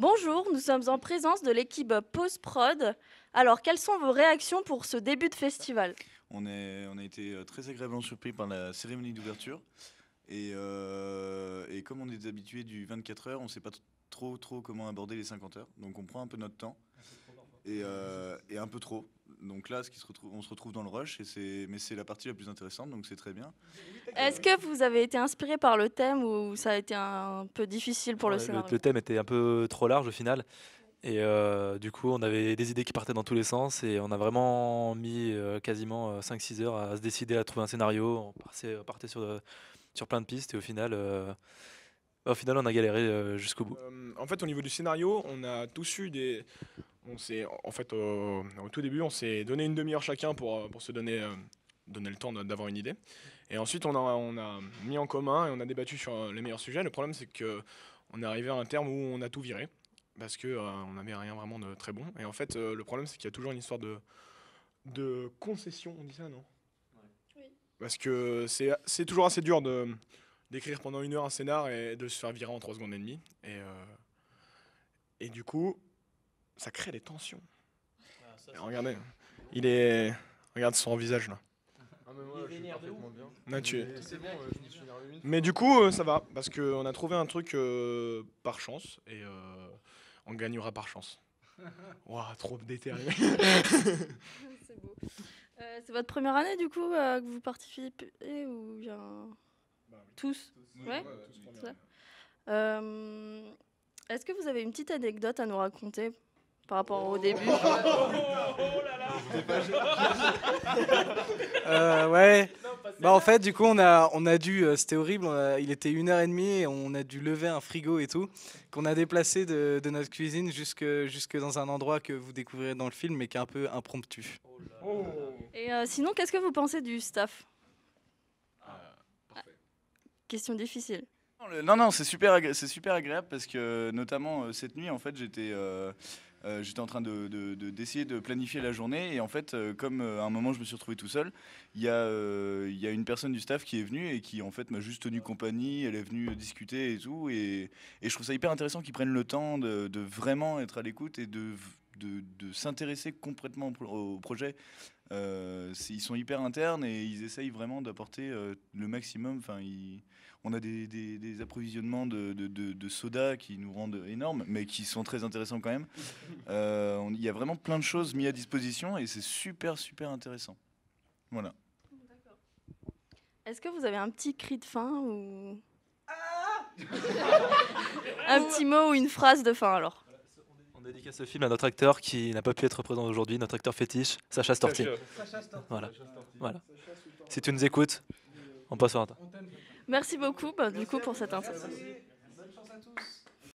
Bonjour, nous sommes en présence de l'équipe Pause Prod. Alors, quelles sont vos réactions pour ce début de festival on, est, a été euh, très agréablement surpris par la cérémonie d'ouverture. Et, euh, comme on est habitué du 24 heures, on ne sait pas trop, trop comment aborder les 50 heures. Donc on prend un peu notre temps. et euh, un peu trop donc là, on se retrouve dans le rush, et mais c'est la partie la plus intéressante, donc c'est très bien. Est-ce que vous avez été inspiré par le thème ou ça a été un peu difficile pour le scénario le, thème était un peu trop large au final. Et euh, du coup, on avait des idées qui partaient dans tous les sens et on a vraiment mis euh, quasiment 5-6 euh, heures à, se décider à trouver un scénario. On partait, sur, sur plein de pistes et au final, au final on a galéré jusqu'au bout. en fait, au niveau du scénario, on a tous eu des, on s'est, en fait, au, tout début, on s'est donné une demi-heure chacun pour, euh, se donner, euh, donner le temps d'avoir une idée. Et ensuite, on a, on a mis en commun et on a débattu sur euh, les meilleurs sujets. Le problème, c'est que on est arrivé à un terme où on a tout viré parce que n'avait rien vraiment de très bon. Et en fait, le problème, c'est qu'il y a toujours une histoire de, de concession. On dit ça, non oui. Parce que c'est toujours assez dur de d'écrire pendant une heure un scénar et de se faire virer en trois secondes et demie. Et, et du coup, ça crée des tensions. Ah, regardez, il est. Regarde son visage là. Ah, mais tu euh, mais, du coup, euh, ça va, parce qu'on a trouvé un truc euh, par chance et on gagnera par chance. trop déterré. C'est votre première année du coup que vous participez ou bien bah tous Est-ce que vous avez une petite anecdote à nous raconter par rapport au début. ouais. Bah en fait, du coup, on a, on a dû, euh, c'était horrible. il était une heure et demie, et on a dû lever un frigo et tout, qu'on a déplacé de, notre cuisine jusque, jusque dans un endroit que vous découvrirez dans le film, mais qui est un peu impromptu. Oh et euh, sinon, qu'est-ce que vous pensez du staff ah, Question difficile. Non, non, c'est super, c'est super agréable parce que notamment euh, cette nuit, en fait, j'étais euh, j'étais en train d'essayer de, d'essayer de planifier la journée et en fait, euh, comme euh, à un moment je me suis retrouvé tout seul, il y, a une personne du staff qui est venue et qui en fait m'a juste tenu compagnie, elle est venue discuter et tout et, je trouve ça hyper intéressant qu'ils prennent le temps de vraiment être à l'écoute et de de, s'intéresser complètement au, projet. Euh, ils sont hyper internes et ils essayent vraiment d'apporter euh, le maximum. Enfin, on a des, approvisionnements de, soda qui nous rendent énormes, mais qui sont très intéressants quand même. Euh, il y a vraiment plein de choses mises à disposition et c'est super, super intéressant. Voilà. Est-ce que vous avez un petit cri de fin ou... Ah un petit mot ou une phrase de fin alors ce film à notre acteur qui n'a pas pu être présent aujourd'hui, notre acteur fétiche, Sacha Storti. Sacha Voilà. voilà. Si tu nous écoutes, on passe au Merci beaucoup bah, du coup pour cette interview.